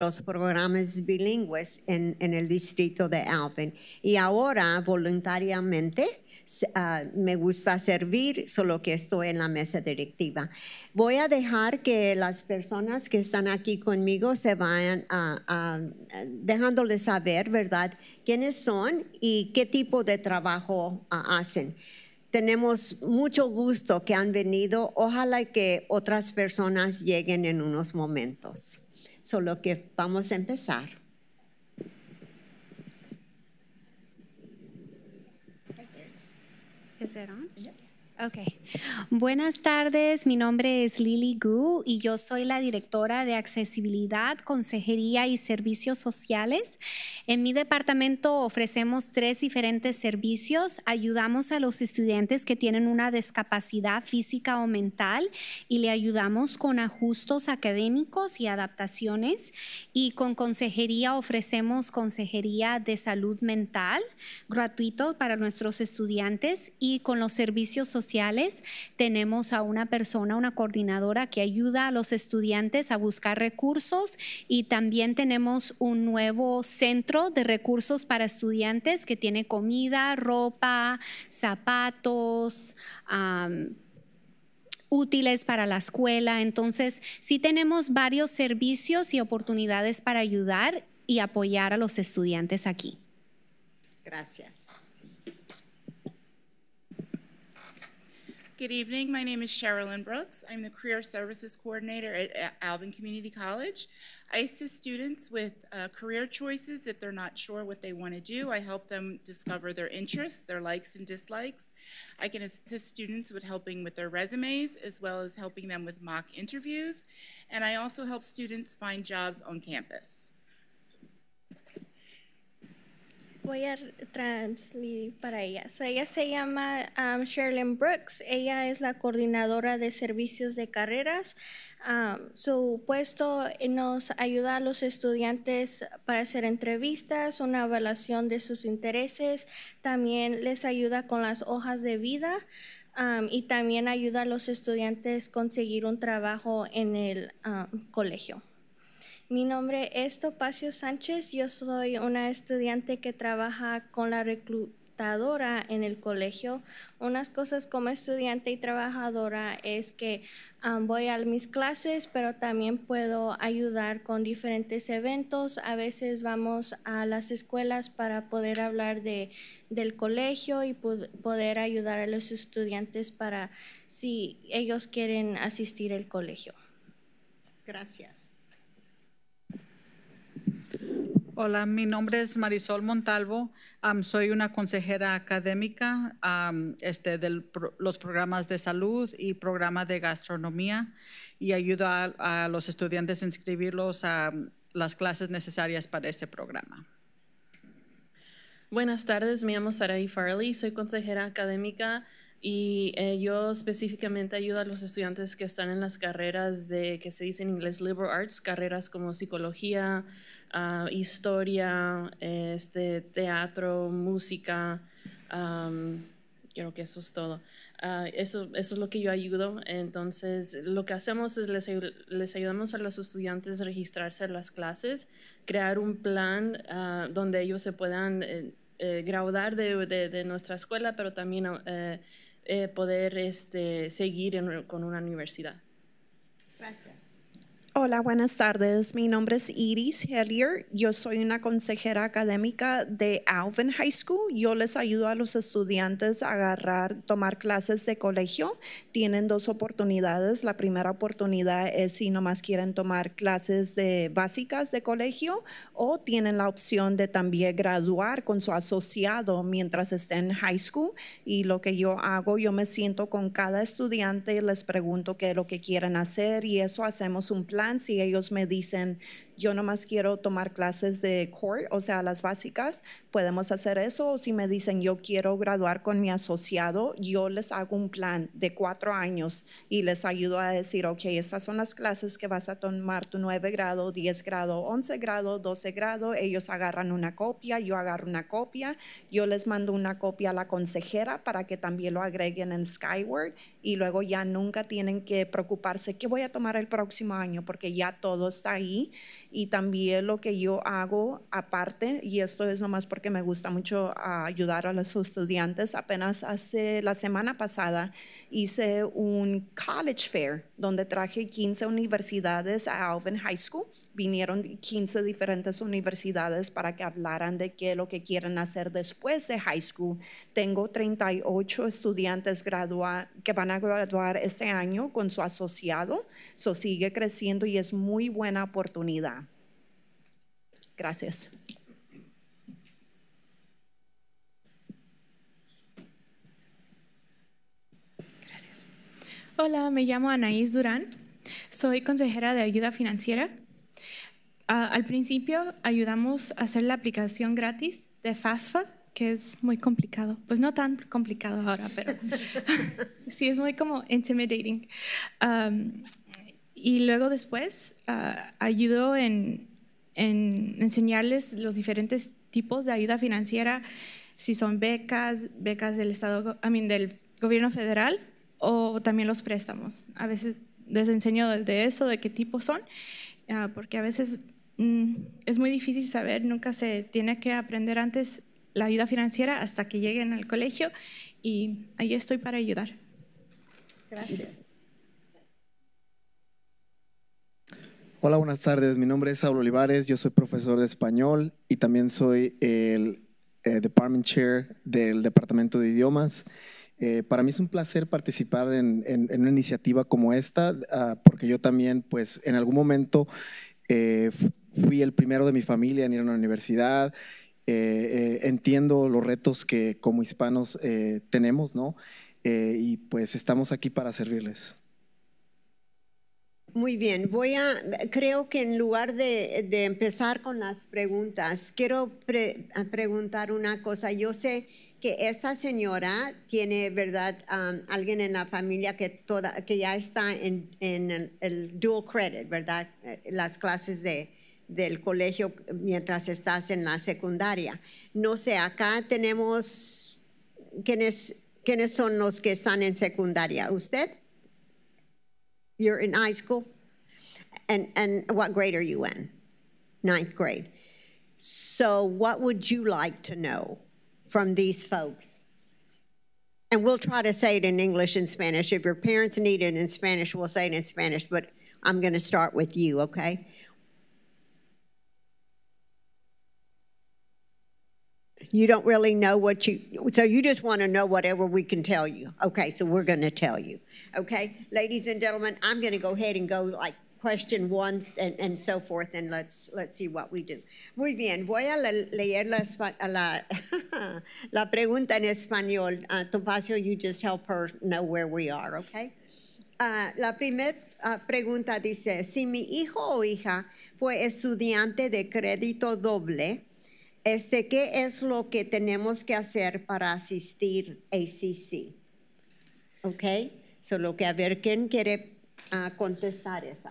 los programas bilingües en, el distrito de Alvin. Y ahora voluntariamente ah, me gusta servir, solo que estoy en la mesa directiva. Voy a dejar que las personas que están aquí conmigo se vayan a, dejándoles saber, ¿verdad?, quiénes son y qué tipo de trabajo ah, hacen tenemos mucho gusto que han venido. Ojalá que otras personas lleguen en unos momentos solo que vamos a empezar. ¿Qué Ok. Buenas tardes, mi nombre es Lily Gu y yo soy la directora de Accesibilidad, Consejería y Servicios Sociales. En mi departamento ofrecemos tres diferentes servicios. Ayudamos a los estudiantes que tienen una discapacidad física o mental y le ayudamos con ajustos académicos y adaptaciones. Y con consejería ofrecemos consejería de salud mental gratuito para nuestros estudiantes y con los servicios sociales sociales. Tenemos a una persona, una coordinadora que ayuda a los estudiantes a buscar recursos y también tenemos un nuevo centro de recursos para estudiantes que tiene comida, ropa, zapatos. útiles para la escuela. Entonces, sí tenemos varios servicios y oportunidades para ayudar y apoyar a los estudiantes aquí. Gracias. Good evening. My name is Sherilyn Brooks. I'm the Career Services Coordinator at Alvin Community College. I assist students with uh, career choices if they're not sure what they want to do. I help them discover their interests, their likes and dislikes. I can assist students with helping with their resumes as well as helping them with mock interviews. And I also help students find jobs on campus. voy a transmitir para ellas. ella se llama um, Sherlyn Brooks. Ella es la coordinadora de servicios de carreras. Um, su puesto eh, nos ayuda a los estudiantes para hacer entrevistas, una evaluación de sus intereses. También les ayuda con las hojas de vida. Um, y también ayuda a los estudiantes conseguir un trabajo en el colegio. Mi nombre es Topacio Sánchez. Yo soy una estudiante que trabaja con la reclutadora en el colegio. Unas cosas como estudiante y trabajadora es que voy a mis clases, pero también puedo ayudar con diferentes eventos. A veces vamos a las escuelas para poder hablar de, del colegio y poder ayudar a los estudiantes para si ellos quieren asistir al colegio. Gracias. Hola, mi nombre es Marisol Montalvo. soy una consejera académica este, de los programas de salud y programa de gastronomía y ayudo a, los estudiantes a inscribirlos a las clases necesarias para este programa. Buenas tardes, me llamo Sarai Farley, soy consejera académica y eh, yo específicamente ayudo a los estudiantes que están en las carreras de que se dice en inglés liberal arts, carreras como psicología, Ah, historia, este, teatro, música. creo que eso es todo. Ah, eso, es lo que yo ayudo. Entonces, lo que hacemos es les, ayudamos a los estudiantes a registrarse en las clases, crear un plan ah, donde ellos se puedan eh, eh, graduar de, nuestra escuela, pero también eh, poder este, seguir con una universidad. Gracias. Hola, buenas tardes. Mi nombre es Iris Hellier. Yo soy una consejera académica de Alvin High School. Yo les ayudo a los estudiantes a agarrar, tomar clases de colegio. Tienen dos oportunidades. La primera oportunidad es si nomás quieren tomar clases de básicas de colegio o tienen la opción de también graduar con su asociado mientras estén en high school. Y lo que yo hago, yo me siento con cada estudiante, y les pregunto qué es lo que quieren hacer y eso hacemos un plan si ellos me dicen yo nomás quiero tomar clases de core, o sea, las básicas, podemos hacer eso. O si me dicen, yo quiero graduar con mi asociado, yo les hago un plan de cuatro años y les ayudo a decir, ok, estas son las clases que vas a tomar tu 9 grado, 10 grado, 11 grado, 12 grado. Ellos agarran una copia, yo agarro una copia, yo les mando una copia a la consejera para que también lo agreguen en Skyward y luego ya nunca tienen que preocuparse qué voy a tomar el próximo año porque ya todo está ahí y también lo que yo hago aparte, y esto es nomás porque me gusta mucho ah, ayudar a los estudiantes, apenas hace la semana pasada hice un college fair donde traje 15 universidades a Alvin High School, vinieron 15 diferentes universidades para que hablaran de qué es lo que quieren hacer después de high school. Tengo 38 estudiantes que van a graduar este año con su asociado, eso sigue creciendo y es muy buena oportunidad. Gracias. Gracias. Hola, me llamo Anaís Durán. Soy consejera de ayuda financiera. Ah, al principio ayudamos a hacer la aplicación gratis de FASFA, que es muy complicado. Pues no tan complicado ahora, pero sí es muy como intimidating. y luego después ayudo ah, ayudó en en enseñarles los diferentes tipos de ayuda financiera, si son becas, becas del Estado, del gobierno federal o también los préstamos. A veces les enseño de eso, de qué tipo son, ah, porque a veces mm, es muy difícil saber, nunca se tiene que aprender antes la ayuda financiera hasta que lleguen al colegio y ahí estoy para ayudar. Gracias. Hola, buenas tardes. Mi nombre es Saulo Olivares, yo soy profesor de español y también soy el eh, Department Chair del Departamento de Idiomas. Eh, para mí es un placer participar en, una iniciativa como esta, ah, porque yo también, pues, en algún momento eh, fui el primero de mi familia en ir a la universidad. entiendo los retos que como hispanos tenemos, ¿no? y pues estamos aquí para servirles. Muy bien, voy a, creo que en lugar de, empezar con las preguntas, quiero preguntar una cosa. Yo sé que esta señora tiene, ¿verdad?, alguien en la familia que, toda, que ya está en, el, dual credit, ¿verdad?, eh, las clases de, del colegio mientras estás en la secundaria. No sé, acá tenemos, ¿quiénes, ¿quiénes son los que están en secundaria? ¿Usted? You're in high school? And, and what grade are you in? Ninth grade. So what would you like to know from these folks? And we'll try to say it in English and Spanish. If your parents need it in Spanish, we'll say it in Spanish, but I'm going to start with you, okay? You don't really know what you, so you just want to know whatever we can tell you. Okay, so we're going to tell you. Okay, ladies and gentlemen, I'm going to go ahead and go like question one and, and so forth, and let's, let's see what we do. Muy bien, voy a leer la, la, la pregunta en español. Uh, Topacio, you just help her know where we are, okay? Uh, la primera uh, pregunta dice, si mi hijo o hija fue estudiante de crédito doble, Este, ¿Qué es lo que tenemos que hacer para asistir a ACC? ¿Ok? Solo que a ver quién quiere ah, contestar esa.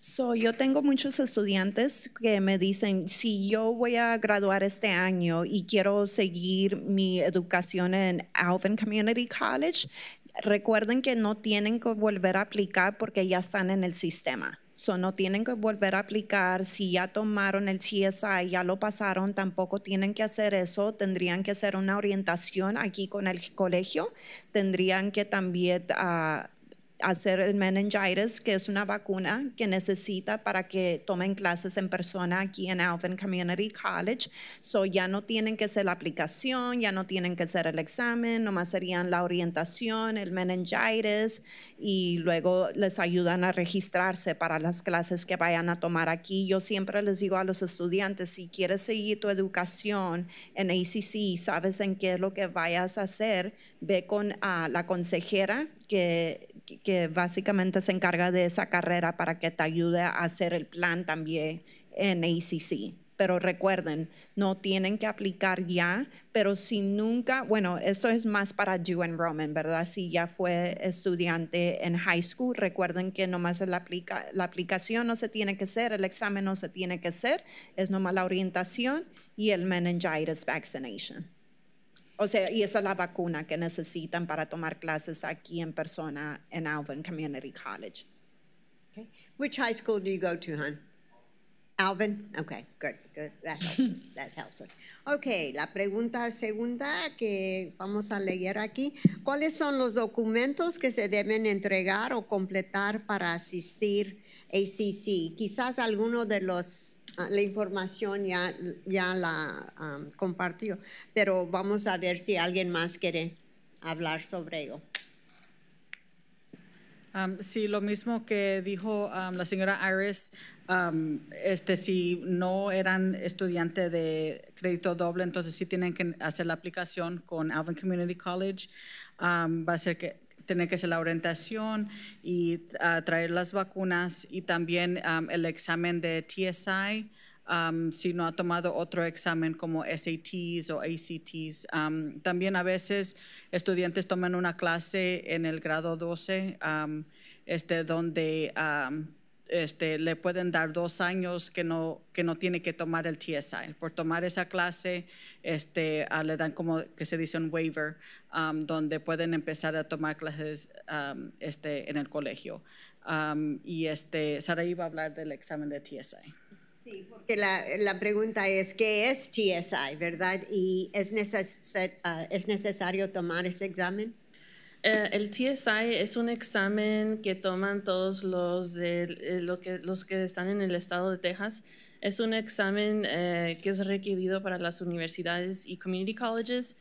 So, yo tengo muchos estudiantes que me dicen, si yo voy a graduar este año y quiero seguir mi educación en Alvin Community College, recuerden que no tienen que volver a aplicar porque ya están en el sistema. So, no tienen que volver a aplicar. Si ya tomaron el CSI, ya lo pasaron, tampoco tienen que hacer eso. Tendrían que hacer una orientación aquí con el colegio. Tendrían que también... Ah, hacer el meningitis, que es una vacuna que necesita para que tomen clases en persona aquí en Alvin Community College. So ya no tienen que hacer la aplicación, ya no tienen que hacer el examen, nomás serían la orientación, el meningitis y luego les ayudan a registrarse para las clases que vayan a tomar aquí. Yo siempre les digo a los estudiantes, si quieres seguir tu educación en ACC, sabes en qué es lo que vayas a hacer, ve con ah, la consejera que que básicamente se encarga de esa carrera para que te ayude a hacer el plan también en ACC. Pero recuerden, no tienen que aplicar ya, pero si nunca, bueno, esto es más para and enrollment, ¿verdad? Si ya fue estudiante en high school, recuerden que nomás la, la aplicación no se tiene que hacer, el examen no se tiene que hacer, es nomás la orientación y el meningitis vaccination. O sea, y esa es la vacuna que necesitan para tomar clases aquí en persona en Alvin Community College. Okay. Which high school do you go to, hon? Alvin? Okay, good, good. That helps us. That helps us. Okay, la pregunta segunda que vamos a leer aquí. ¿Cuáles son los documentos que se deben entregar o completar para asistir ACC. Quizás alguno de los ah, la información ya, ya la compartió, pero vamos a ver si alguien más quiere hablar sobre ello. sí, lo mismo que dijo la señora Iris, este, si no eran estudiantes de crédito doble, entonces sí tienen que hacer la aplicación con Alvin Community College. va a ser que tener que hacer la orientación y traer las vacunas y también um, el examen de TSI. Um, si no ha tomado otro examen como SATs o ACTs. Um, también a veces estudiantes toman una clase en el grado 12 este, donde este, le pueden dar dos años que no, que no tiene que tomar el TSI. Por tomar esa clase, este, ah, le dan como que se dice un waiver, um, donde pueden empezar a tomar clases um, este, en el colegio. Um, y este, Sara iba a hablar del examen de TSI. Sí, porque la, la, pregunta es, ¿qué es TSI, verdad? ¿Y es, ah, ¿es necesario tomar ese examen? Eh, el TSI es un examen que toman todos los, de, eh, que, los que están en el estado de Texas. Es un examen eh, que es requerido para las universidades y community colleges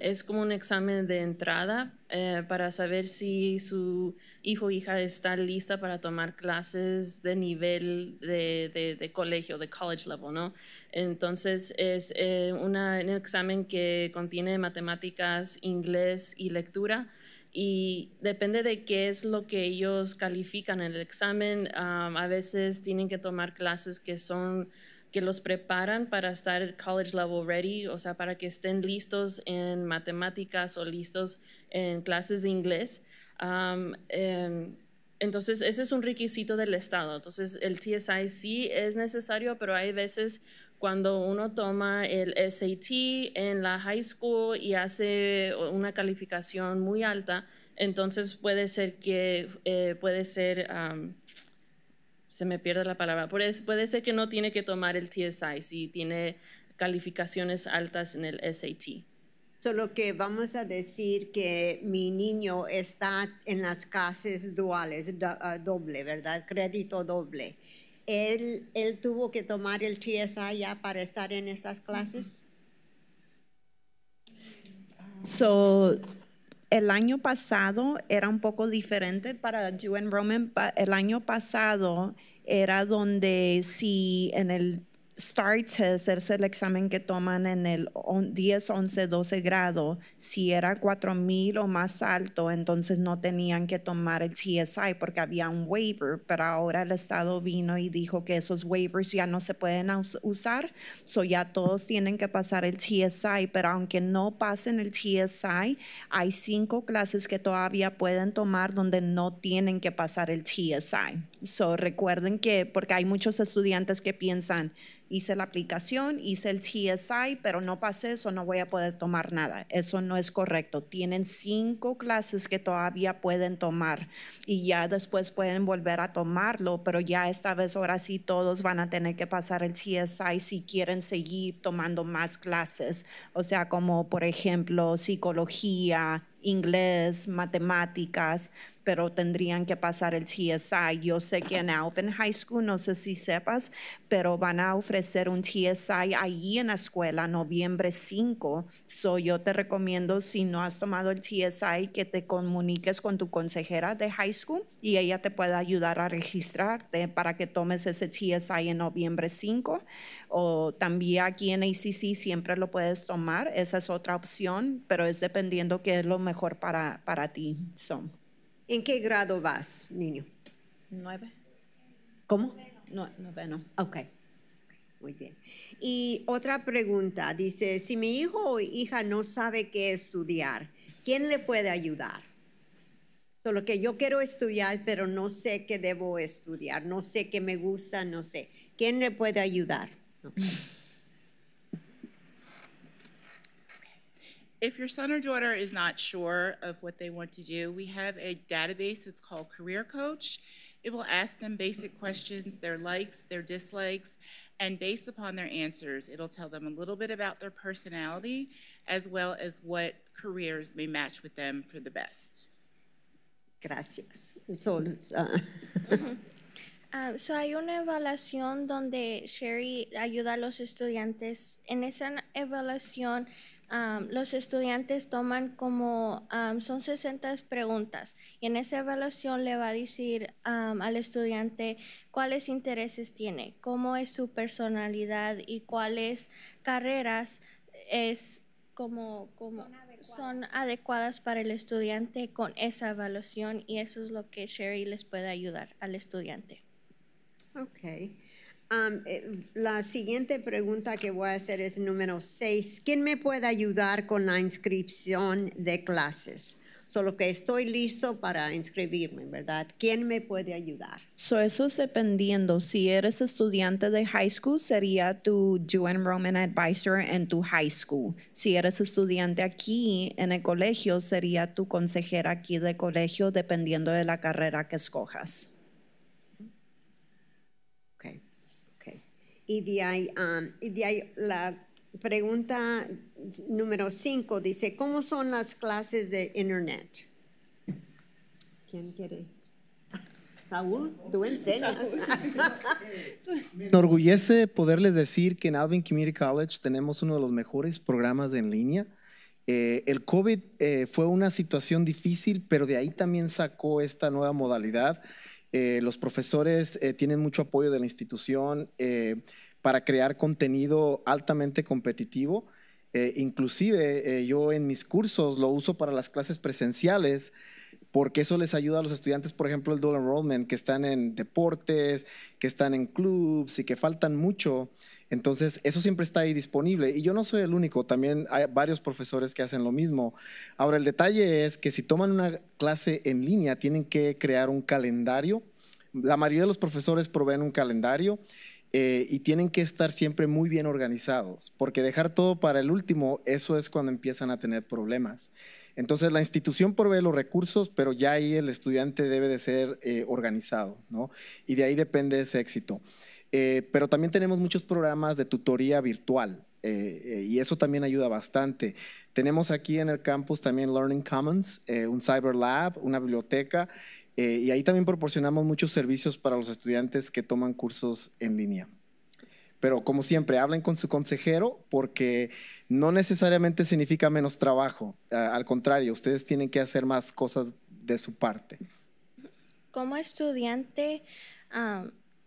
es como un examen de entrada eh, para saber si su hijo o hija está lista para tomar clases de nivel de, colegio, de college level, ¿no? Entonces es eh, una, un examen que contiene matemáticas, inglés y lectura y depende de qué es lo que ellos califican en el examen. a veces tienen que tomar clases que son que los preparan para estar college level ready, o sea, para que estén listos en matemáticas o listos en clases de inglés. Um, em, entonces, ese es un requisito del Estado. Entonces, el TSI sí es necesario, pero hay veces cuando uno toma el SAT en la high school y hace una calificación muy alta, entonces puede ser que eh, puede ser... Um, se me pierde la palabra, puede ser que no tiene que tomar el TSI si tiene calificaciones altas en el SAT. Solo que vamos a decir que mi niño está en las clases duales, ah, doble, ¿verdad? Crédito doble. ¿Él, él tuvo que tomar el TSI ya para estar en esas clases? So el año pasado era un poco diferente para and Roman. El año pasado era donde si en el Start test es el examen que toman en el 10, 11, 12 grado. Si era 4000 o más alto, entonces no tenían que tomar el TSI porque había un waiver, pero ahora el Estado vino y dijo que esos waivers ya no se pueden usar, so ya todos tienen que pasar el TSI. pero aunque no pasen el TSI, hay cinco clases que todavía pueden tomar donde no tienen que pasar el TSI. So recuerden que, porque hay muchos estudiantes que piensan, hice la aplicación, hice el TSI, pero no pasé, eso no voy a poder tomar nada. Eso no es correcto. Tienen cinco clases que todavía pueden tomar y ya después pueden volver a tomarlo, pero ya esta vez, ahora sí, todos van a tener que pasar el CSI si quieren seguir tomando más clases. O sea, como por ejemplo, psicología, inglés, matemáticas, pero tendrían que pasar el TSI. Yo sé que en Alvin High School, no sé si sepas, pero van a ofrecer un TSI ahí en la escuela noviembre 5. So yo te recomiendo, si no has tomado el TSI, que te comuniques con tu consejera de high school y ella te pueda ayudar a registrarte para que tomes ese TSI en noviembre 5. O también aquí en ACC siempre lo puedes tomar. Esa es otra opción, pero es dependiendo qué es lo mejor mejor para, para ti son. ¿En qué grado vas, niño? Nueve. ¿Cómo? No, noveno. Ok. Muy bien. Y otra pregunta, dice, si mi hijo o hija no sabe qué estudiar, ¿quién le puede ayudar? Solo que yo quiero estudiar, pero no sé qué debo estudiar, no sé qué me gusta, no sé. ¿Quién le puede ayudar? If your son or daughter is not sure of what they want to do, we have a database that's called Career Coach. It will ask them basic questions, their likes, their dislikes, and based upon their answers, it'll tell them a little bit about their personality as well as what careers may match with them for the best. Gracias. It's always, uh... Ah, so hay una evaluación donde Sherry ayuda a los estudiantes. En esa evaluación los estudiantes toman como, son 60 preguntas y en esa evaluación le va a decir al estudiante cuáles intereses tiene, cómo es su personalidad y cuáles carreras es como, como son, adecuadas. para el estudiante con esa evaluación y eso es lo que Sherry les puede ayudar al estudiante. Okay. Eh, la siguiente pregunta que voy a hacer es número 6. ¿Quién me puede ayudar con la inscripción de clases? Solo que estoy listo para inscribirme, ¿verdad? ¿Quién me puede ayudar? So, eso es dependiendo. Si eres estudiante de high school, sería tu due enrollment advisor en tu high school. Si eres estudiante aquí en el colegio, sería tu consejera aquí de colegio, dependiendo de la carrera que escojas. Um, y de ahí, la pregunta número 5 dice, ¿cómo son las clases de Internet? ¿Quién quiere? Saúl, tú enseñas. Me enorgullece poderles decir que en Alvin Community College tenemos uno de los mejores programas en línea. Eh, el COVID eh, fue una situación difícil, pero de ahí también sacó esta nueva modalidad eh, los profesores eh, tienen mucho apoyo de la institución eh, para crear contenido altamente competitivo. inclusive yo en mis cursos lo uso para las clases presenciales porque eso les ayuda a los estudiantes, por ejemplo, el dual enrollment, que están en deportes, que están en clubs y que faltan mucho. Entonces, eso siempre está ahí disponible. Y yo no soy el único, también hay varios profesores que hacen lo mismo. Ahora, el detalle es que si toman una clase en línea, tienen que crear un calendario. La mayoría de los profesores proveen un calendario eh, y tienen que estar siempre muy bien organizados, porque dejar todo para el último, eso es cuando empiezan a tener problemas. Entonces la institución provee los recursos, pero ya ahí el estudiante debe de ser eh, organizado, ¿no? Y de ahí depende ese éxito. Eh, pero también tenemos muchos programas de tutoría virtual. Eh, eh, y eso también ayuda bastante. Tenemos aquí en el campus también Learning Commons, un cyber lab, una biblioteca, y ahí también proporcionamos muchos servicios para los estudiantes que toman cursos en línea. Pero como siempre, hablen con su consejero porque no necesariamente significa menos trabajo. al contrario, ustedes tienen que hacer más cosas de su parte. Como estudiante,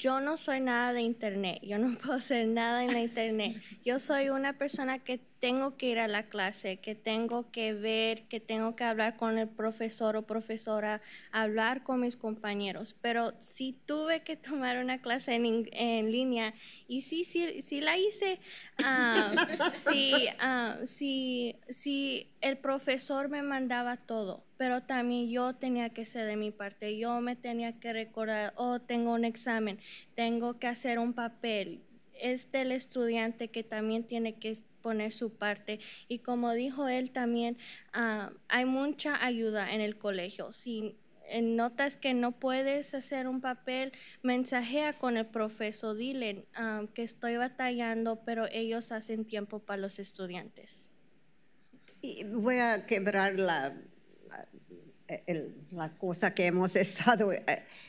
yo no soy nada de internet, yo no puedo ser nada en la internet. Yo soy una persona que tengo que ir a la clase, que tengo que ver, que tengo que hablar con el profesor o profesora, hablar con mis compañeros. Pero si tuve que tomar una clase en, en línea y sí, sí, sí la hice. Ah, sí, ah, sí, sí, el profesor me mandaba todo pero también yo tenía que ser de mi parte, yo me tenía que recordar, oh, tengo un examen, tengo que hacer un papel, es del estudiante que también tiene que poner su parte. Y como dijo él también, ah, hay mucha ayuda en el colegio. Si notas que no puedes hacer un papel, mensajea con el profesor, dile ah, que estoy batallando, pero ellos hacen tiempo para los estudiantes. Y voy a quebrar la eh, la cosa que hemos estado. Eh,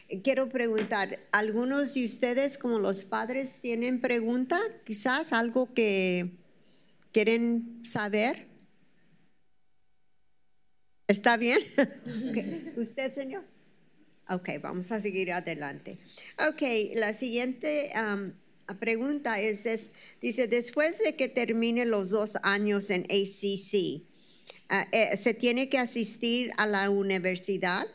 eh, quiero preguntar, ¿algunos de ustedes como los padres tienen pregunta? Quizás algo que quieren saber. ¿Está bien? ¿Usted, señor? Ok, vamos a seguir adelante. Ok, la siguiente pregunta es, dice, después de que termine los dos años en ACC, Ah, eh, se tiene que asistir a la universidad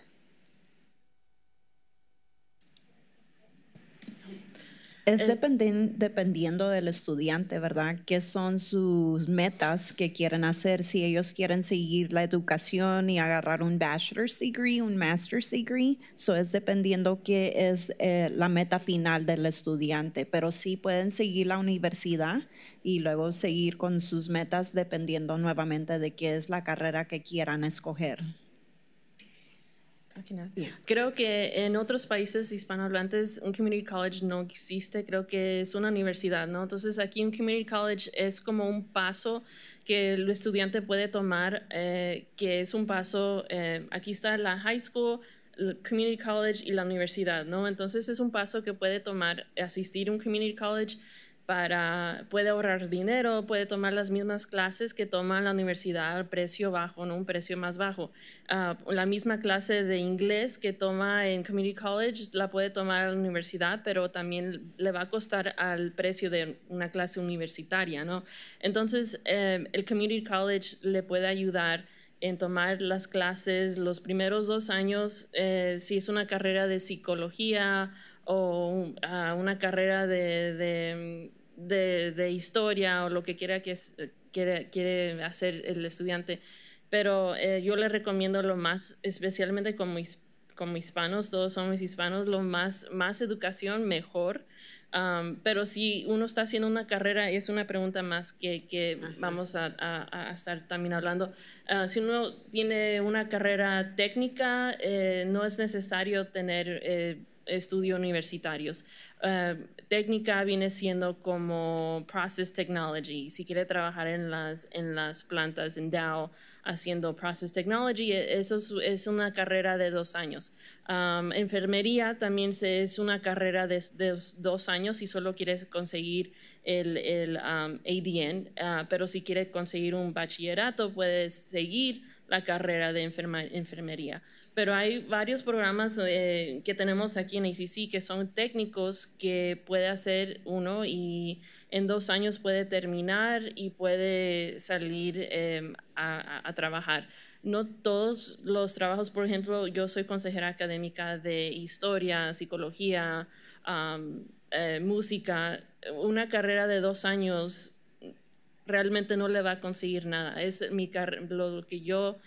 Es, dependiendo del estudiante, ¿verdad? ¿Qué son sus metas que quieren hacer? Si ellos quieren seguir la educación y agarrar un bachelor's degree, un master's degree, eso es dependiendo qué es eh, la meta final del estudiante. Pero sí pueden seguir la universidad y luego seguir con sus metas dependiendo nuevamente de qué es la carrera que quieran escoger. Creo que en otros países hispanohablantes un community college no existe, creo que es una universidad, ¿no? Entonces aquí un community college es como un paso que el estudiante puede tomar, eh, que es un paso, eh, aquí está la high school, el community college y la universidad, ¿no? Entonces es un paso que puede tomar asistir a un community college para, puede ahorrar dinero, puede tomar las mismas clases que toma la universidad al precio bajo, no un precio más bajo. Ah, la misma clase de inglés que toma en community college la puede tomar en la universidad, pero también le va a costar al precio de una clase universitaria, ¿no? Entonces, eh, el community college le puede ayudar en tomar las clases los primeros dos años, eh, si es una carrera de psicología o ah, una carrera de de, historia o lo que quiera que es, eh, quiere, quiere hacer el estudiante. Pero eh, yo le recomiendo lo más, especialmente como, como hispanos, todos somos hispanos, lo más, más educación mejor. pero si uno está haciendo una carrera, es una pregunta más que, que vamos a, a, estar también hablando. Ah, si uno tiene una carrera técnica, eh, no es necesario tener estudios universitarios. Eh, técnica viene siendo como process technology. Si quiere trabajar en las, plantas, en Dow, haciendo process technology, e-, eso es, una carrera de dos años. enfermería también es una carrera de, dos años si solo quieres conseguir el, ADN, ah, pero si quieres conseguir un bachillerato puedes seguir la carrera de enfermería pero hay varios programas eh, que tenemos aquí en ACC que son técnicos que puede hacer uno y en dos años puede terminar y puede salir em, a, trabajar. No todos los trabajos, por ejemplo, yo soy consejera académica de historia, psicología, eh, música. Una carrera de dos años realmente no le va a conseguir nada. Es mi lo que yo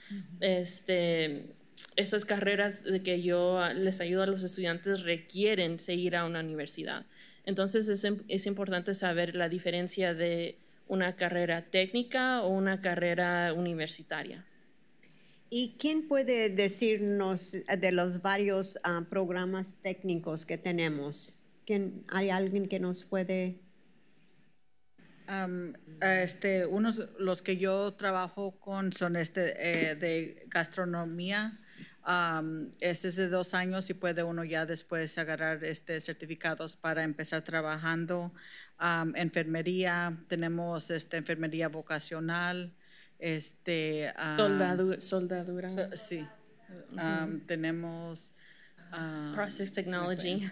este, esas carreras de que yo ah, les ayudo a los estudiantes requieren seguir a una universidad. Entonces em, es, importante saber la diferencia de una carrera técnica o una carrera universitaria. ¿Y quién puede decirnos de los varios ah, programas técnicos que tenemos? ¿Hay alguien que nos puede...? este, unos, los que yo trabajo con son este, eh, de gastronomía, Um, es de dos años y puede uno ya después agarrar este certificados para empezar trabajando. enfermería, tenemos este, enfermería vocacional. Este, soldadura. sí. Tenemos... Process Technology.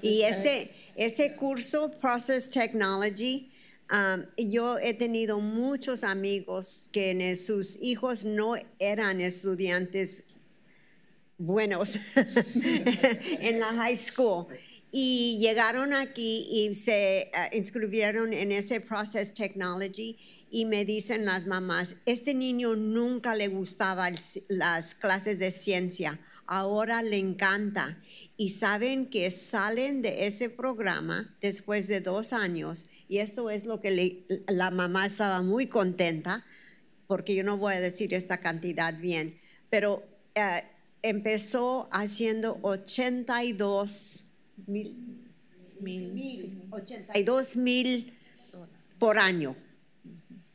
y ese, ese curso, Process Technology, yo he tenido muchos amigos que sus hijos no eran estudiantes buenos en la high school. Y llegaron aquí y se eh, inscribieron en ese Process Technology y me dicen las mamás, este niño nunca le gustaba las clases de ciencia, ahora le encanta. Y saben que salen de ese programa después de dos años y eso es lo que la mamá estaba muy contenta, porque yo no voy a decir esta cantidad bien, pero... Eh, empezó haciendo 82 mil, 82 mil por año.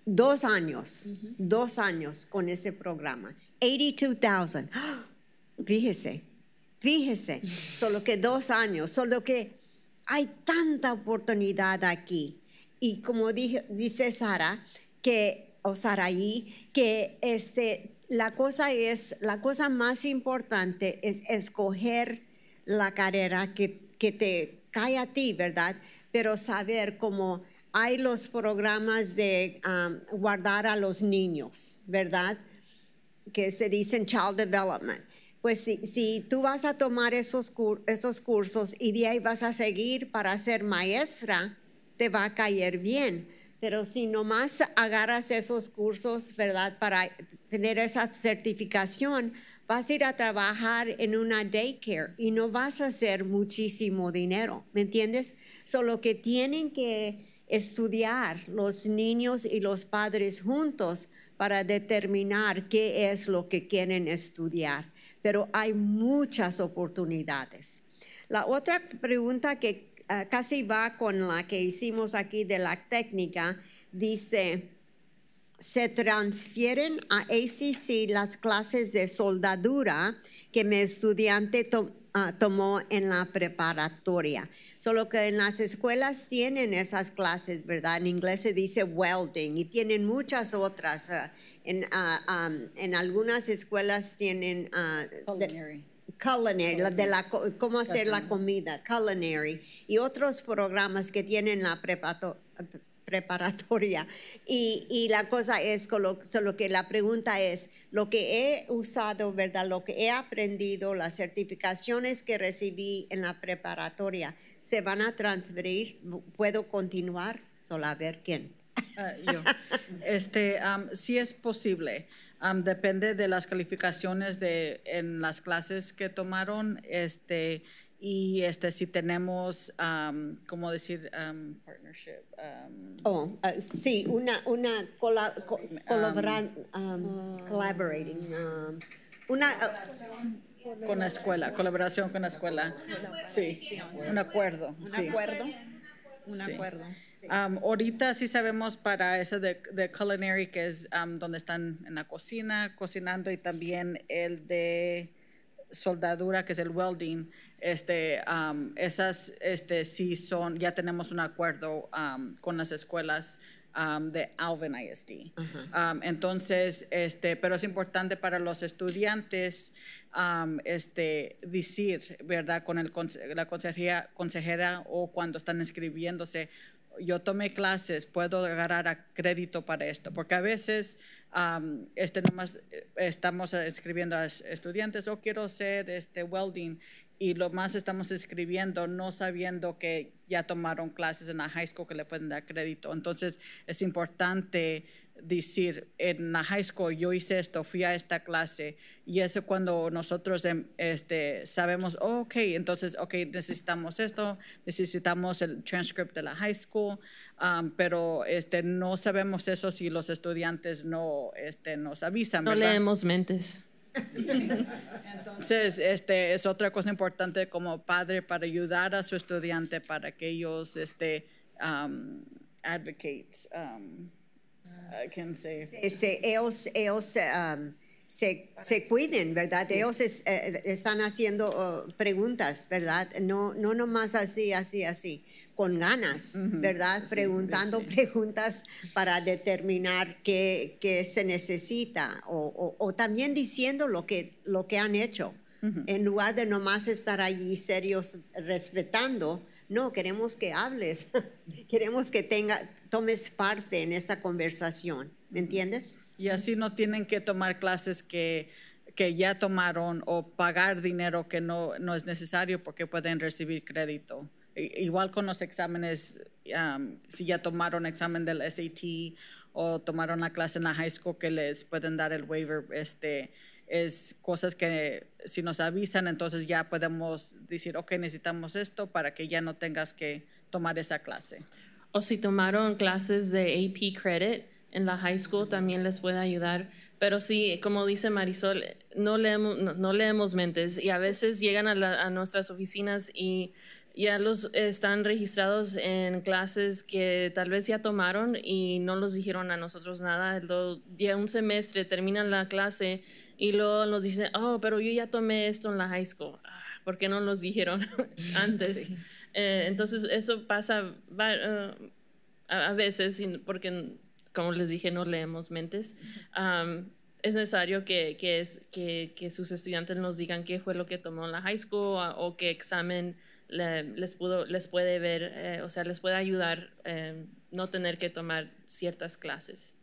Dos años, dos años con ese programa. 82,000. Fíjese, fíjese, solo que dos años, solo que hay tanta oportunidad aquí. Y como dice Sara, que, o Saraí, que este, la cosa más importante es escoger la carrera que, te cae a ti, ¿verdad? Pero saber cómo hay los programas de um, guardar a los niños, ¿verdad? Que se dicen Child Development. Pues si, tú vas a tomar esos, esos cursos y de ahí vas a seguir para ser maestra, te va a caer bien pero si nomás agarras esos cursos, ¿verdad? Para tener esa certificación, vas a ir a trabajar en una daycare y no vas a hacer muchísimo dinero, ¿me entiendes? Solo que tienen que estudiar los niños y los padres juntos para determinar qué es lo que quieren estudiar. Pero hay muchas oportunidades. La otra pregunta que Ah, casi va con la que hicimos aquí de la técnica, dice, se transfieren a ACC las clases de soldadura que mi estudiante ah, tomó en la preparatoria. Solo que en las escuelas tienen esas clases, ¿verdad? En inglés se dice welding y tienen muchas otras. Ah, en, algunas escuelas tienen culinary, de la, cómo hacer la comida, culinary, y otros programas que tienen la preparatoria. Y, y, la cosa es, solo que la pregunta es, lo que he usado, ¿verdad? Lo que he aprendido, las certificaciones que recibí en la preparatoria, ¿se van a transferir? ¿Puedo continuar? Solo a ver quién. Ah, yo. Este, si es posible depende de las calificaciones de, en las clases que tomaron este, y este, si tenemos, como ¿cómo decir? Um, partnership. oh, ah, sí, una, una cola, ah. una, ah, con la escuela, colaboración con la escuela. Sí, un acuerdo. Un acuerdo ahorita sí sabemos para eso de, de culinary, que es donde están en la cocina cocinando, y también el de soldadura, que es el welding. Este, esas este, sí son, ya tenemos un acuerdo con las escuelas de Alvin ISD. entonces, este, pero es importante para los estudiantes este, decir, ¿verdad? Con el, la consejería, consejera o cuando están escribiéndose yo tomé clases, puedo agarrar a crédito para esto, porque a veces este eh, estamos escribiendo a estudiantes, yo oh, quiero hacer este welding, y lo más estamos escribiendo no sabiendo que ya tomaron clases en la high school que le pueden dar crédito. Entonces es importante decir, en la high school yo hice esto, fui a esta clase, y eso cuando nosotros em, este, sabemos, ok, entonces, ok, necesitamos esto, necesitamos el transcript de la high school, pero este, no sabemos eso si los estudiantes no este, nos avisan. No leemos mentes. Entonces, este es otra cosa importante como padre para ayudar a su estudiante para que ellos este advocate ellos um, se, cuiden, ¿verdad? Ellos eh, están haciendo oh, preguntas, ¿verdad? No, no nomás así, así, así, con ganas, ¿verdad? Preguntando preguntas para determinar qué, qué se necesita o, o, también diciendo lo que, lo que han hecho. En lugar de nomás estar allí serios respetando, no, queremos que hables, queremos que tenga, tomes parte en esta conversación, ¿me entiendes? Y así no tienen que tomar clases que, que ya tomaron o pagar dinero que no, no es necesario porque pueden recibir crédito. Igual con los exámenes, si ya tomaron examen del SAT o tomaron la clase en la high school que les pueden dar el waiver, este, es cosas que si nos avisan, entonces ya podemos decir, ok, necesitamos esto para que ya no tengas que tomar esa clase o si tomaron clases de AP Credit en la high school también les puede ayudar. Pero sí, como dice Marisol, no leemos, no, leemos mentes y a veces llegan a, nuestras oficinas y ya los están registrados en clases que tal vez ya tomaron y no los dijeron a nosotros nada. día un semestre terminan la clase y luego nos dicen, oh, pero yo ya tomé esto en la high school. Ah, ¿Por qué no los dijeron antes? Eh, entonces eso pasa eh, a, veces porque, como les dije, no leemos mentes. es necesario que, sus estudiantes nos digan qué fue lo que tomó en la high school o, qué examen les, pudo, les puede ver, eh, o sea, les puede ayudar no tener que tomar ciertas clases.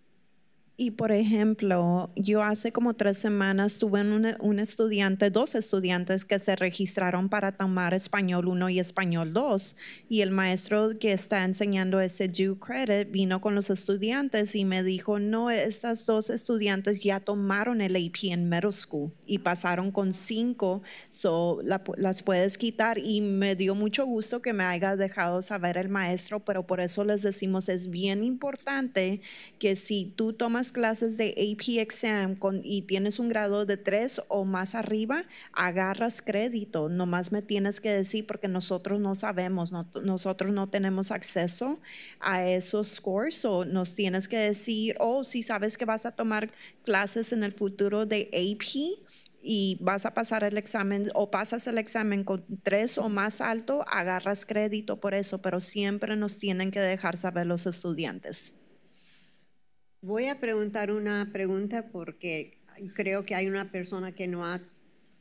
Y por ejemplo, yo hace como tres semanas tuve un, un, estudiante, dos estudiantes que se registraron para tomar español 1 y español 2. Y el maestro que está enseñando ese due credit vino con los estudiantes y me dijo, no, estas dos estudiantes ya tomaron el AP en middle school y pasaron con cinco, so las puedes quitar. Y me dio mucho gusto que me haya dejado saber el maestro, pero por eso les decimos, es bien importante que si tú tomas clases de AP Exam con, y tienes un grado de 3 o más arriba, agarras crédito. Nomás me tienes que decir porque nosotros no sabemos, nosotros no tenemos acceso a esos scores o nos tienes que decir, o oh, si sabes que vas a tomar clases en el futuro de AP, y vas a pasar el examen o pasas el examen con tres o más alto, agarras crédito por eso, pero siempre nos tienen que dejar saber los estudiantes. Voy a preguntar una pregunta porque creo que hay una persona que no ha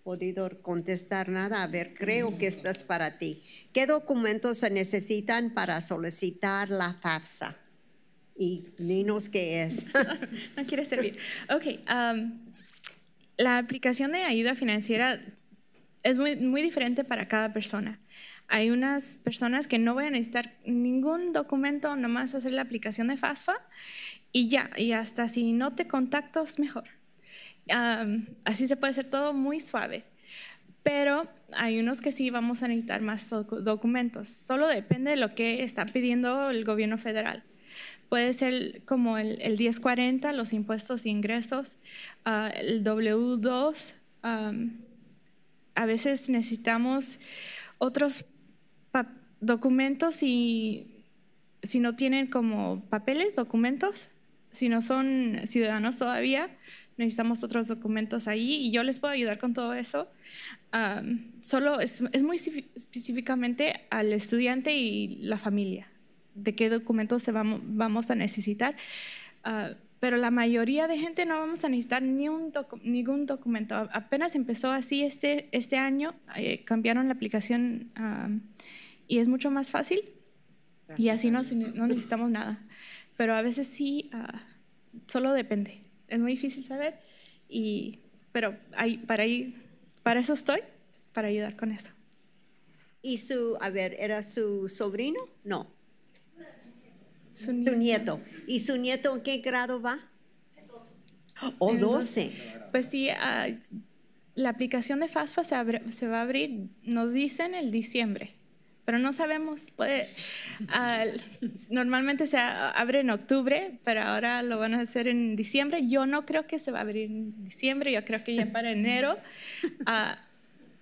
podido contestar nada. A ver, creo que esta es para ti. ¿Qué documentos se necesitan para solicitar la FAFSA? Y dinos qué es. no quiere servir. Ok. Um, la aplicación de ayuda financiera es muy, muy diferente para cada persona. Hay unas personas que no van a necesitar ningún documento, nomás hacer la aplicación de FAFSA y ya, y hasta si no te contactos mejor. así se puede hacer todo muy suave. Pero hay unos que sí vamos a necesitar más documentos. Solo depende de lo que está pidiendo el gobierno federal. Puede ser como el, 1040, los impuestos e ingresos, ah, el W2. a veces necesitamos otros documentos y si no tienen como papeles, documentos, si no son ciudadanos todavía, necesitamos otros documentos ahí y yo les puedo ayudar con todo eso. solo es, muy específicamente al estudiante y la familia, de qué documentos se vamos, a necesitar. Ah, pero la mayoría de gente no vamos a necesitar ni un ningún documento. Apenas empezó así este, este año, eh, cambiaron la aplicación y es mucho más fácil. y así no, no necesitamos nada pero a veces sí, ah, solo depende. Es muy difícil saber, y, pero hay, para, ahí, para eso estoy, para ayudar con eso. ¿Y su, a ver, era su sobrino? No. Su nieto. ¿Y su nieto en qué grado va? ¿O 12? Pues sí, ah, la aplicación de FASFA se, se va a abrir, nos dicen el diciembre pero no sabemos. Puede, normalmente se abre en octubre, pero ahora lo van a hacer en diciembre. Yo no creo que se va a abrir en diciembre, yo creo que ya para enero. Ah,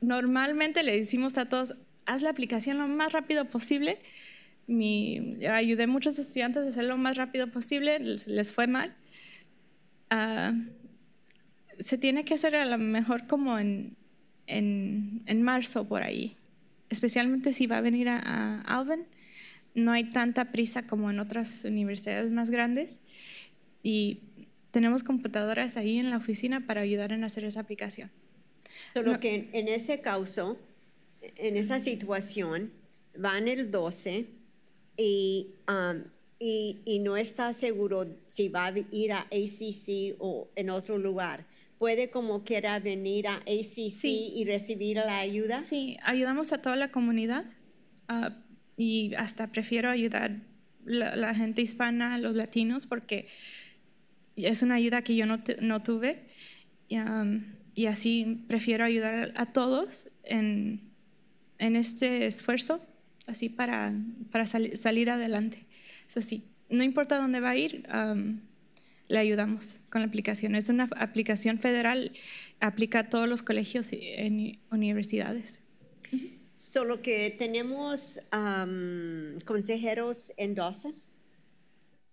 normalmente le decimos a todos, haz la aplicación lo más rápido posible. ayudé a muchos estudiantes a hacerlo lo más rápido posible, les, fue mal. Ah, se tiene que hacer a lo mejor como en, en, en marzo por ahí especialmente si va a venir a, a no hay tanta prisa como en otras universidades más grandes y tenemos computadoras ahí en la oficina para ayudar en hacer esa aplicación. Solo que en, ese caso, en esa situación, van el 12 um, y no está seguro si va a ir a ACC o en otro lugar puede como quiera venir a ACC y recibir la ayuda? Sí, ayudamos a toda la comunidad ah, y hasta prefiero ayudar la, la, gente hispana, los latinos, porque es una ayuda que yo no, tuve. y así prefiero ayudar a todos en, este esfuerzo, así para, para salir adelante. Eso sí, no importa dónde va a ir le ayudamos con la aplicación. Es una aplicación federal, aplica a todos los colegios y universidades. Solo que tenemos consejeros en Dawson.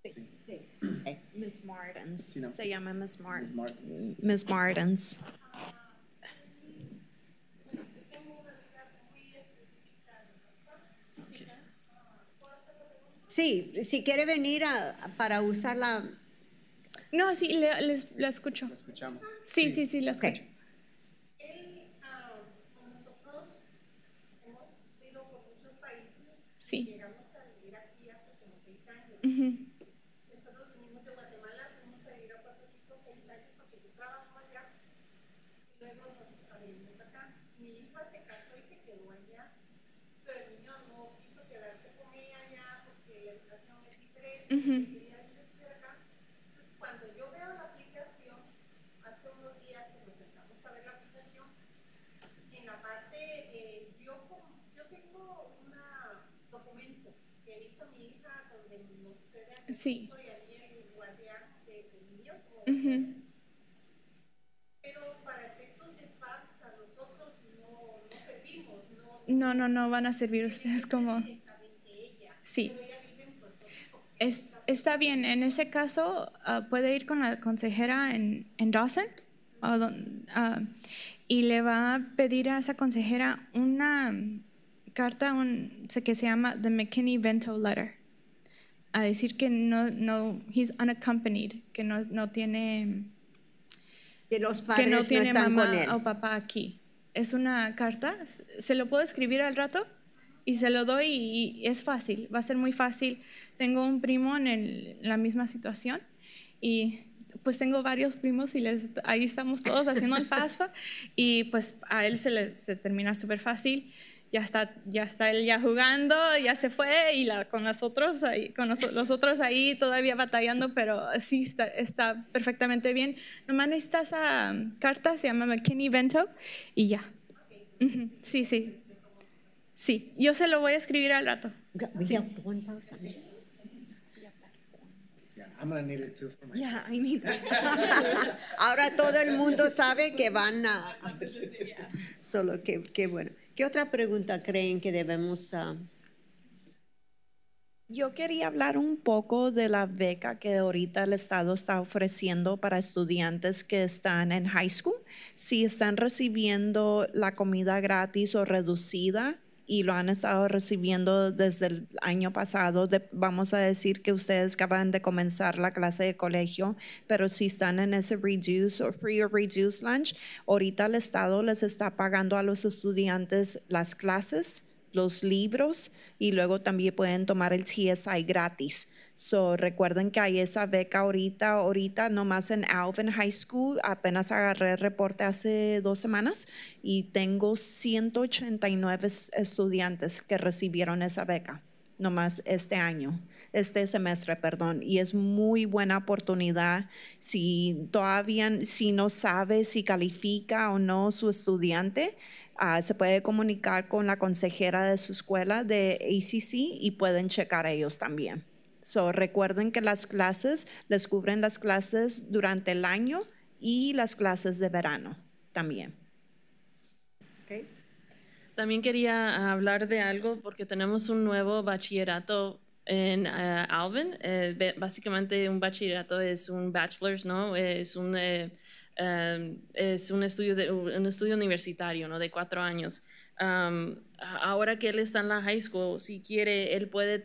Sí. sí. Miss Martins. Se llama Miss Martins. Miss Martins. Sí, si quiere venir a, para usar la no, sí, la escucho. La escuchamos. Sí, sí, sí, la escucho. Ah, pues países. Sí. Llegamos a vivir aquí hace como seis años. Nosotros vinimos de Guatemala, fuimos a vivir a Puerto Rico seis años porque yo trabajo allá y luego nos venimos acá. Mi hija se casó y se quedó allá, pero el niño no quiso quedarse con ella allá porque la educación es diferente. Sí. no, no No, van a servir ustedes como... Sí. Es, está bien, en ese caso ah, puede ir con la consejera en, en Dawson o ah, y le va a pedir a esa consejera una carta un, que se llama The McKinney Vento Letter a decir que no, no, he's unaccompanied, que no, tiene... Que no, mamá o papá aquí. Es una carta, se lo puedo escribir al rato y se lo doy y, es fácil, va a ser muy fácil. Tengo un primo en, la misma situación y pues tengo varios primos y les, ahí estamos todos haciendo el paspa y pues a él se le se termina súper fácil ya está, ya está él ya jugando, ya se fue y la, con, los otros ahí, con los, otros ahí todavía batallando, pero sí está, perfectamente bien. Nomás necesitas a ah, carta, se llama McKinney Vento y ya. Sí, sí. Sí, yo se lo voy a escribir al rato. Sí. Ahora todo el mundo sabe que van a. Solo que, que bueno. ¿Qué otra pregunta creen que debemos... Ah? Yo quería hablar un poco de la beca que ahorita el Estado está ofreciendo para estudiantes que están en high school, si están recibiendo la comida gratis o reducida y lo han estado recibiendo desde el año pasado. vamos a decir que ustedes acaban de comenzar la clase de colegio, pero si están en ese reduce o free or reduce lunch, ahorita el Estado les está pagando a los estudiantes las clases los libros y luego también pueden tomar el TSI gratis. So, recuerden que hay esa beca ahorita, ahorita nomás en Alvin High School. Apenas agarré el reporte hace dos semanas y tengo 189 estudiantes que recibieron esa beca, nomás este año, este semestre, perdón. Y es muy buena oportunidad si todavía, si no sabe si califica o no su estudiante. Ah, se puede comunicar con la consejera de su escuela de ACC y pueden checar a ellos también. So, recuerden que las clases, les cubren las clases durante el año y las clases de verano también. Okay. También quería hablar de algo porque tenemos un nuevo bachillerato en eh, Alvin. Eh, básicamente un bachillerato es un bachelor's, ¿no? Es un, eh, estudio, un estudio universitario, ¿no? De cuatro años ahora que él está en la high school, si quiere, él puede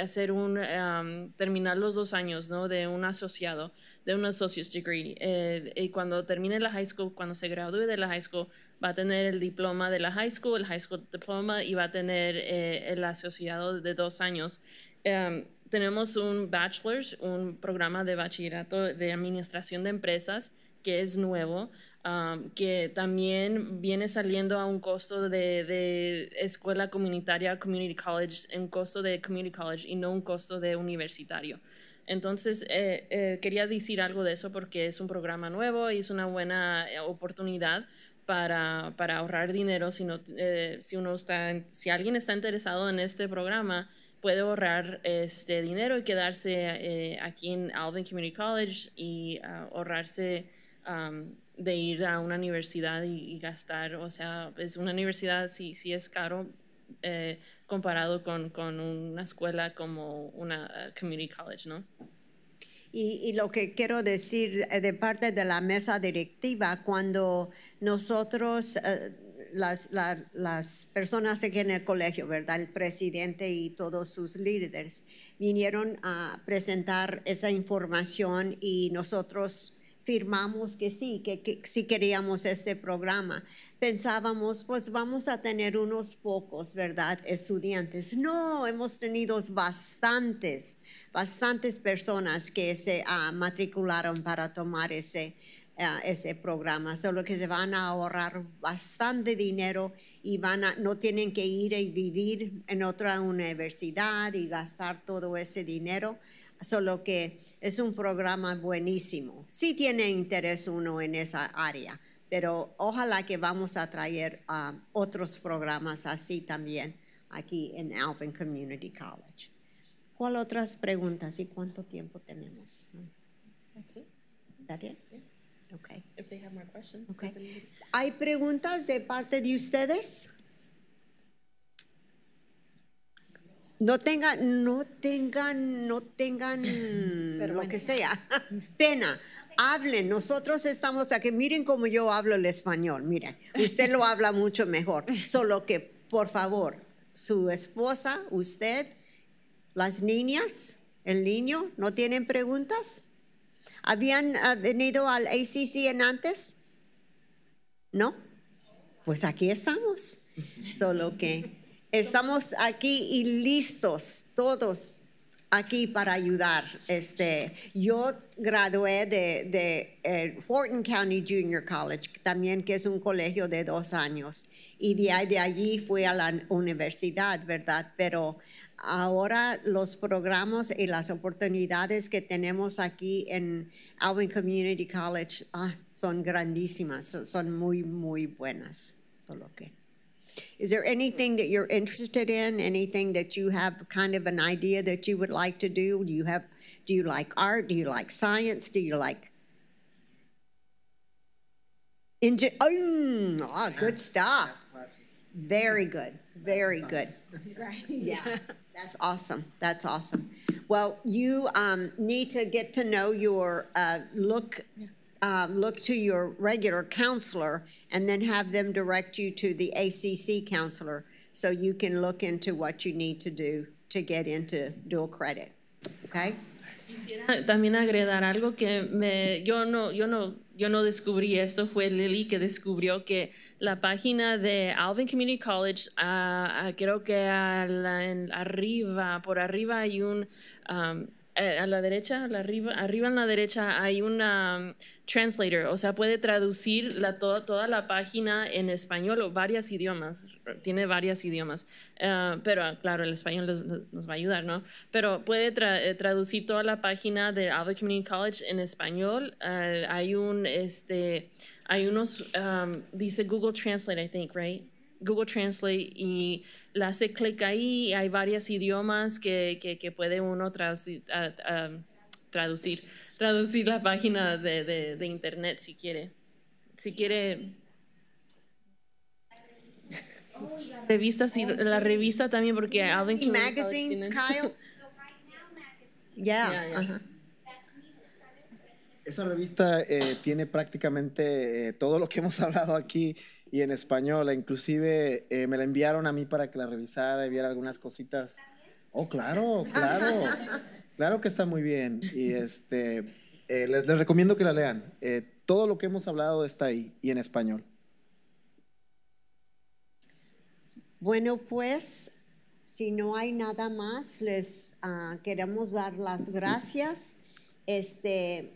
hacer un, terminar los dos años, ¿no? De un asociado, de un associate's degree. Eh, y cuando termine la high school, cuando se gradúe de la high school, va a tener el diploma de la high school, el high school diploma y va a tener eh, el asociado de dos años. tenemos un bachelor's, un programa de bachillerato de administración de empresas que es nuevo que también viene saliendo a un costo de, escuela comunitaria, community college, un costo de community college y no un costo de universitario. Entonces, eh, eh, quería decir algo de eso porque es un programa nuevo y es una buena eh, oportunidad para, para ahorrar dinero. Si, no, si, uno está, si alguien está interesado en este programa, puede ahorrar este dinero y quedarse aquí en Alvin Community College y ah, ahorrarse de ir a una universidad y, gastar, o sea, es una universidad sí, sí es caro eh, comparado con, con, una escuela como una eh, community college, ¿no? Y, lo que quiero decir eh, de parte de la mesa directiva, cuando nosotros, las, las, personas aquí en el colegio, ¿verdad? El presidente y todos sus líderes vinieron a presentar esa información y nosotros firmamos que sí, que, sí queríamos este programa. Pensábamos, pues vamos a tener unos pocos, ¿verdad? Estudiantes. No, hemos tenido bastantes, bastantes personas que se ah, matricularon para tomar ese, ah, ese programa, solo que se van a ahorrar bastante dinero y van a, no tienen que ir y vivir en otra universidad y gastar todo ese dinero solo que es un programa buenísimo. Sí tiene interés uno en esa área, pero ojalá que vamos a traer ah, otros programas así también aquí en Alvin Community College. ¿Cuál otras preguntas y cuánto tiempo tenemos? That's Okay. If they have more questions. Hay preguntas de parte de ustedes. no tengan, no tengan, no tengan, lo que sea, pena. Hablen, nosotros estamos aquí, miren cómo yo hablo el español, miren, usted lo habla mucho mejor, solo que por favor, su esposa, usted, las niñas, el niño, ¿no tienen preguntas? ¿Habían venido al ACC en antes? ¿No? Pues aquí estamos, solo que... Estamos aquí y listos todos aquí para ayudar. Este, yo gradué de, de eh, Horton County Junior College, también que es un colegio de dos años, y de, allí fui a la universidad, ¿verdad? Pero ahora los programas y las oportunidades que tenemos aquí en Alvin Community College ah, son grandísimas, son muy, muy buenas. Solo que. Is there anything that you're interested in? Anything that you have kind of an idea that you would like to do? Do you have do you like art? Do you like science? Do you like Engi- oh, oh, good stuff. Very good. Very good. Right. Yeah. That's awesome. That's awesome. Well, you um, need to get to know your uh, look um, look to your regular counselor and then have them direct you to the ACC counselor so you can look into what you need to do to get into dual credit. Okay? Quisiera también agregar algo que me, yo, no, yo, no, yo no descubrí esto, fue Lily que descubrió que la página de Alvin Community College, uh, uh, creo que al en, arriba, por arriba hay un... Um, Eh, a la derecha, la arriba, en la derecha hay una um, translator, o sea, puede traducir la, toda, toda la página en español o varios idiomas, tiene varios idiomas, eh, pero ah, claro, el español nos, va a ayudar, ¿no? Pero puede eh, traducir toda la página de Albert Community College en español. hay un, este, hay unos, um, dice Google Translate, I think, right? Google Translate y la hace clic ahí hay varios idiomas que, que, puede uno traducir, traducir la página de, de, internet si quiere. Si quiere revistas y la revista también porque Alvin y magazines Kyle yeah, esa revista eh, tiene prácticamente eh, todo lo que hemos hablado aquí y en español, Inclusive eh, me la enviaron a mí para que la revisara y viera algunas cositas. Oh, claro, claro. claro que está muy bien. Y este, eh, les, recomiendo que la lean. Eh, todo lo que hemos hablado está ahí y en español. Bueno, pues si no hay nada más, les ah, queremos dar las gracias. Este,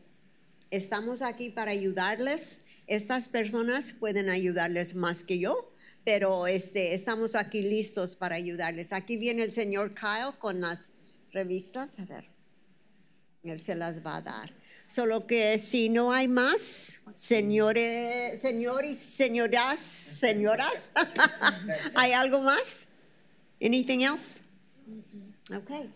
estamos aquí para ayudarles. Estas personas pueden ayudarles más que yo, pero este, estamos aquí listos para ayudarles. Aquí viene el señor Kyle con las revistas. A ver, él se las va a dar. Solo que si no hay más, señores, señores, señoras, señoras, ¿hay algo más? Anything else? Okay.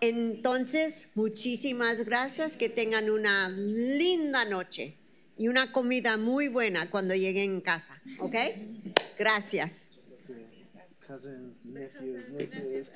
Entonces, muchísimas gracias. Que tengan una linda noche y una comida muy buena cuando lleguen en casa, ¿ok? Gracias. Cousins, nephews, nieces.